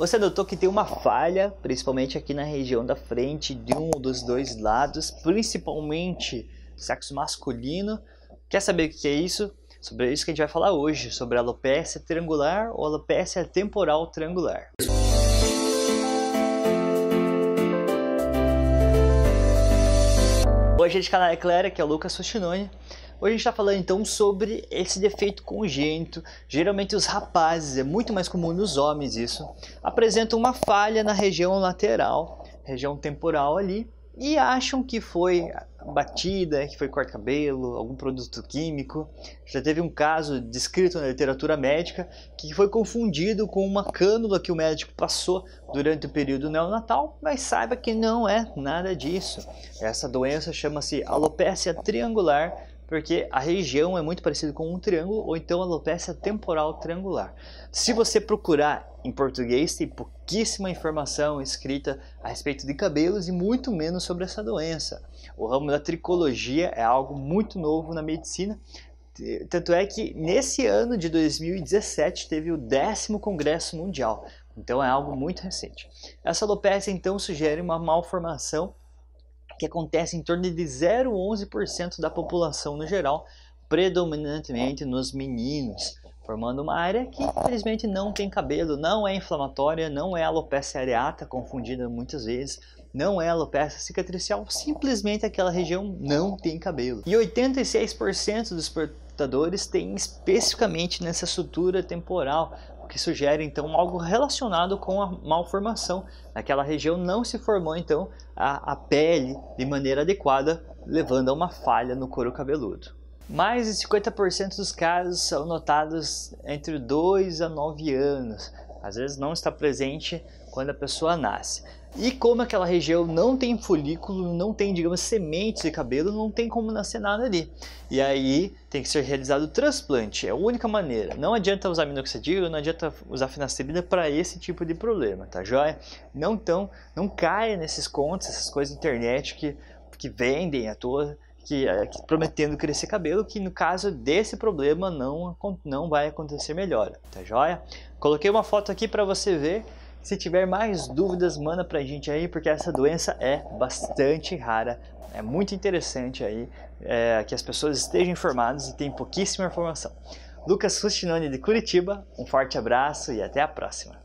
Você notou que tem uma falha, principalmente aqui na região da frente, de um dos dois lados, principalmente sexo masculino. Quer saber o que é isso? Sobre isso que a gente vai falar hoje, sobre alopecia triangular ou alopecia temporal triangular. Oi, gente, canal tá é Clara, aqui é o Lucas Fustinoni. Hoje a gente está falando então sobre esse defeito congênito. Geralmente os rapazes, é muito mais comum nos homens isso, apresentam uma falha na região lateral, região temporal ali, e acham que foi batida, que foi corta-cabelo, algum produto químico. Já teve um caso descrito na literatura médica que foi confundido com uma cânula que o médico passou durante o período neonatal, mas saiba que não é nada disso. Essa doença chama-se alopecia triangular porque a região é muito parecida com um triângulo ou então alopecia temporal triangular. Se você procurar em português, tem pouquíssima informação escrita a respeito de cabelos e muito menos sobre essa doença. O ramo da tricologia é algo muito novo na medicina, tanto é que nesse ano de 2017 teve o décimo congresso mundial, então é algo muito recente. Essa alopecia então sugere uma malformação que acontece em torno de 0,11% da população no geral, predominantemente nos meninos, formando uma área que infelizmente não tem cabelo, não é inflamatória, não é alopecia areata, confundida muitas vezes, não é alopecia cicatricial, simplesmente aquela região não tem cabelo. E 86% dos portadores têm especificamente nessa sutura temporal, que sugere então algo relacionado com a malformação. Naquela região não se formou então a, a pele de maneira adequada, levando a uma falha no couro cabeludo. Mais de 50% dos casos são notados entre 2 a 9 anos. Às vezes não está presente quando a pessoa nasce. E como aquela região não tem folículo, não tem, digamos, sementes de cabelo, não tem como nascer nada ali. E aí tem que ser realizado o transplante, é a única maneira. Não adianta usar minoxidil, não adianta usar finasterida para esse tipo de problema, tá joia? Não, então, não caia nesses contos, essas coisas da internet que, que vendem à toa é, que, prometendo crescer cabelo, que no caso desse problema não, não vai acontecer melhora, tá joia? Coloquei uma foto aqui para você ver. Se tiver mais dúvidas, manda pra gente aí, porque essa doença é bastante rara. É muito interessante aí é, que as pessoas estejam informadas e tem pouquíssima informação. Lucas Fustinoni de Curitiba, um forte abraço e até a próxima.